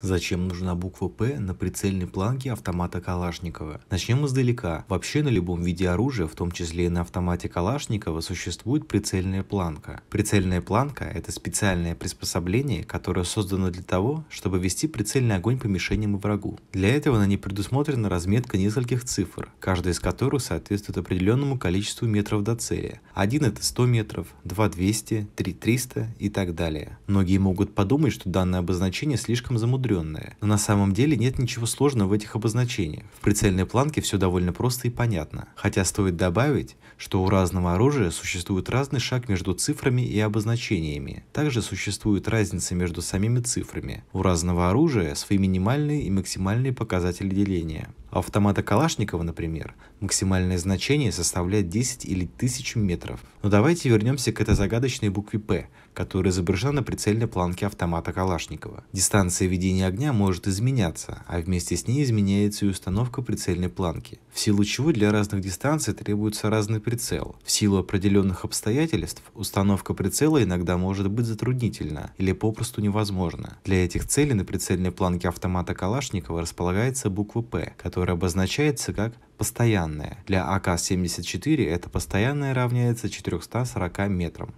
Зачем нужна буква «П» на прицельной планке автомата Калашникова? Начнем издалека. Вообще на любом виде оружия, в том числе и на автомате Калашникова, существует прицельная планка. Прицельная планка – это специальное приспособление, которое создано для того, чтобы вести прицельный огонь по мишеням и врагу. Для этого на ней предусмотрена разметка нескольких цифр, каждая из которых соответствует определенному количеству метров до цели. Один – это 100 метров, два – 200, три – 300 и так далее. Многие могут подумать, что данное обозначение слишком замудрено мудренное, но на самом деле нет ничего сложного в этих обозначениях. В прицельной планке все довольно просто и понятно, хотя стоит добавить, что у разного оружия существует разный шаг между цифрами и обозначениями. Также существует разница между самими цифрами. У разного оружия свои минимальные и максимальные показатели деления автомата Калашникова, например, максимальное значение составляет 10 или 1000 метров. Но давайте вернемся к этой загадочной букве «П», которая изображена на прицельной планке автомата Калашникова. Дистанция ведения огня может изменяться, а вместе с ней изменяется и установка прицельной планки, в силу чего для разных дистанций требуется разный прицел. В силу определенных обстоятельств установка прицела иногда может быть затруднительна или попросту невозможна. Для этих целей на прицельной планке автомата Калашникова располагается буква «П», которая которое обозначается как «постоянная». Для АК-74 это постоянная равняется 440 метрам.